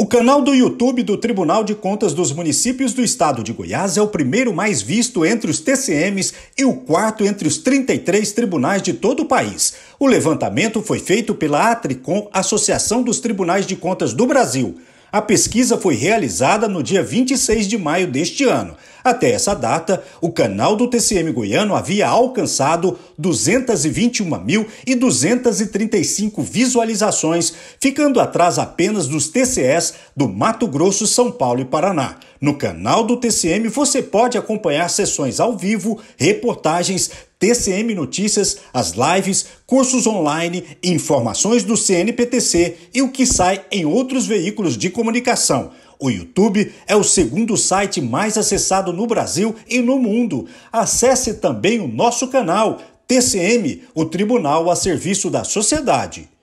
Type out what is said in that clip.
O canal do YouTube do Tribunal de Contas dos Municípios do Estado de Goiás é o primeiro mais visto entre os TCMs e o quarto entre os 33 tribunais de todo o país. O levantamento foi feito pela Atricom, Associação dos Tribunais de Contas do Brasil. A pesquisa foi realizada no dia 26 de maio deste ano. Até essa data, o canal do TCM Goiano havia alcançado 221.235 visualizações, ficando atrás apenas dos TCS do Mato Grosso, São Paulo e Paraná. No canal do TCM você pode acompanhar sessões ao vivo, reportagens, TCM Notícias, as lives, cursos online, informações do CNPTC e o que sai em outros veículos de comunicação. O YouTube é o segundo site mais acessado no Brasil e no mundo. Acesse também o nosso canal, TCM, o Tribunal a Serviço da Sociedade.